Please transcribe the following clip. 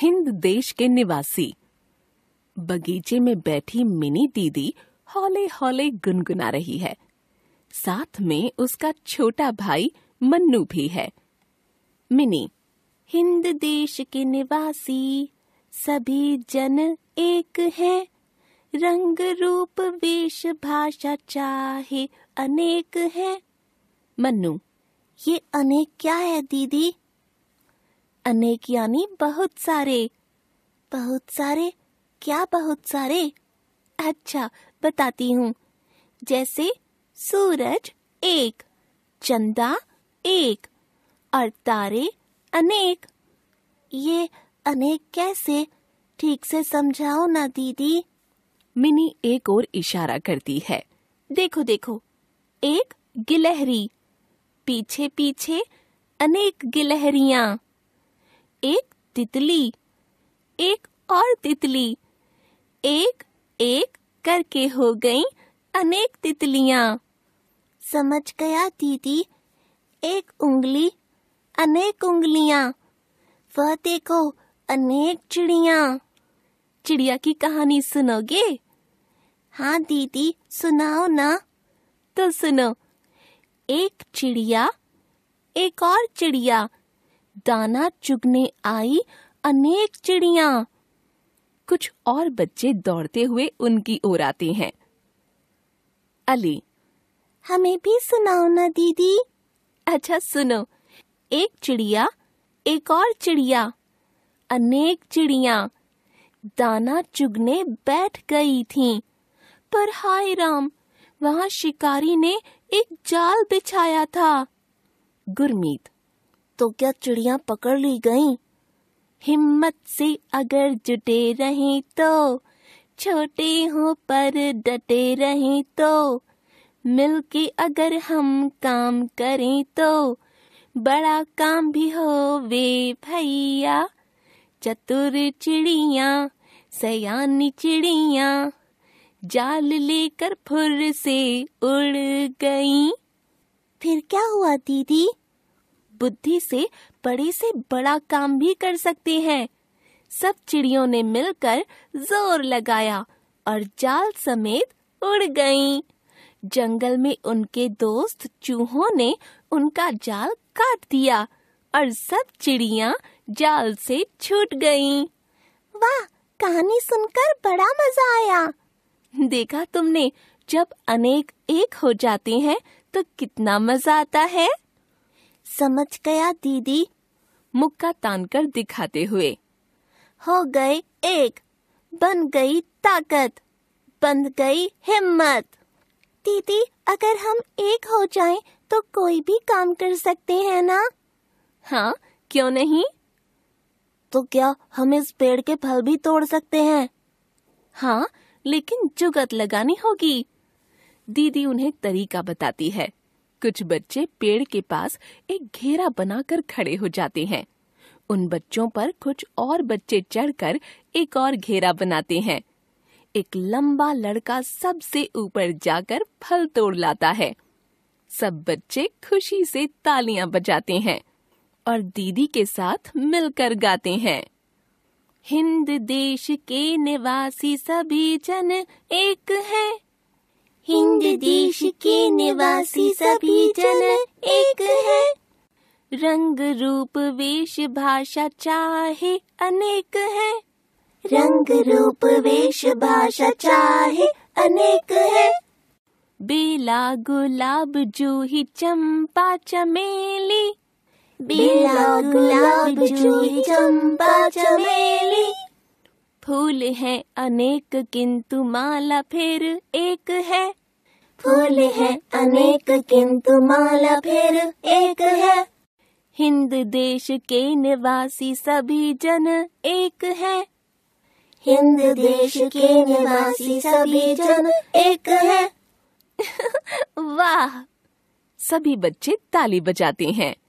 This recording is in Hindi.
हिंद देश के निवासी बगीचे में बैठी मिनी दीदी हौले हौले गुनगुना रही है साथ में उसका छोटा भाई मन्नू भी है मिनी हिंद देश के निवासी सभी जन एक हैं रंग रूप वेश भाषा चाहे अनेक है मन्नू ये अनेक क्या है दीदी अनेक यानी बहुत सारे बहुत सारे क्या बहुत सारे अच्छा बताती हूँ जैसे सूरज एक चंदा एक और तारे अनेक ये अनेक कैसे ठीक से समझाओ ना दीदी मिनी एक और इशारा करती है देखो देखो एक गिलहरी पीछे पीछे अनेक गिलहरियां एक तितली एक और तितली एक एक करके हो गई अनेक तितलियाँ समझ गया दीदी एक उंगली अनेक उंगलियाँ वह देखो अनेक चिड़िया चिड़िया की कहानी सुनोगे हाँ दीदी सुनाओ ना तो सुनो एक चिड़िया एक और चिड़िया दाना चुगने आई अनेक चिड़िया कुछ और बच्चे दौड़ते हुए उनकी ओर आते हैं अली हमें भी सुनाओ ना दीदी अच्छा सुनो एक चिड़िया एक और चिड़िया अनेक चिड़िया दाना चुगने बैठ गई थी पर हाय राम वहाँ शिकारी ने एक जाल बिछाया था गुरमीत तो क्या चिड़िया पकड़ ली गईं? हिम्मत से अगर जुटे रहें तो छोटे हो पर डटे रहें तो मिल के अगर हम काम करें तो बड़ा काम भी हो वे भैया चतुर चिड़िया सयानी चिड़िया जाल लेकर फुर से उड़ गई फिर क्या हुआ दीदी बुद्धि से बड़े से बड़ा काम भी कर सकते हैं सब चिड़ियों ने मिलकर जोर लगाया और जाल समेत उड़ गईं। जंगल में उनके दोस्त चूहों ने उनका जाल काट दिया और सब चिड़िया जाल से छूट गईं। वाह कहानी सुनकर बड़ा मजा आया देखा तुमने जब अनेक एक हो जाते हैं तो कितना मजा आता है समझ गया दीदी मुक्का तान कर दिखाते हुए हो गए एक बन गई ताकत बन गई हिम्मत दीदी अगर हम एक हो जाएं तो कोई भी काम कर सकते हैं ना हाँ क्यों नहीं तो क्या हम इस पेड़ के फल भी तोड़ सकते हैं हाँ लेकिन जुगत लगानी होगी दीदी उन्हें तरीका बताती है कुछ बच्चे पेड़ के पास एक घेरा बनाकर खड़े हो जाते हैं उन बच्चों पर कुछ और बच्चे चढ़कर एक और घेरा बनाते हैं एक लंबा लड़का सबसे ऊपर जाकर फल तोड़ लाता है सब बच्चे खुशी से तालियां बजाते हैं और दीदी के साथ मिलकर गाते हैं हिंद देश के निवासी सभी जन एक हैं हिंद देश के निवासी सभी जन एक है रंग रूप वेश भाषा चाहे अनेक है रंग रूप वेश भाषा चाहे अनेक है बेला गुलाब जूही चंपा चमेली बेला गुलाब जूही चंपा चमेली फूल है अनेक किंतु माला फिर एक है फूल है अनेक किंतु माला फिर एक है हिंद देश के निवासी सभी जन एक है हिंद देश के निवासी सभी जन एक है वाह सभी बच्चे ताली बजाते हैं